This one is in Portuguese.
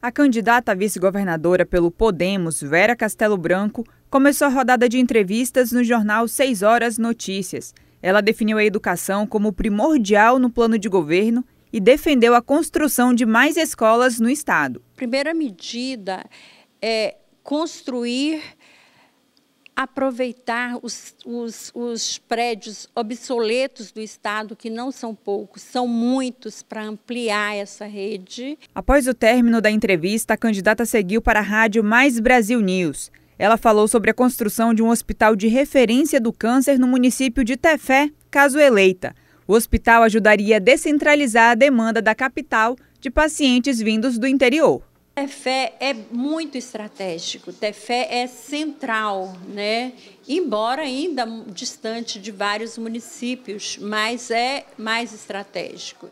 A candidata a vice-governadora pelo Podemos, Vera Castelo Branco, começou a rodada de entrevistas no jornal 6 Horas Notícias. Ela definiu a educação como primordial no plano de governo e defendeu a construção de mais escolas no Estado. Primeira medida é construir aproveitar os, os, os prédios obsoletos do Estado, que não são poucos, são muitos, para ampliar essa rede. Após o término da entrevista, a candidata seguiu para a rádio Mais Brasil News. Ela falou sobre a construção de um hospital de referência do câncer no município de Tefé, caso eleita. O hospital ajudaria a descentralizar a demanda da capital de pacientes vindos do interior. Ter fé é muito estratégico, ter fé é central, né? Embora ainda distante de vários municípios, mas é mais estratégico.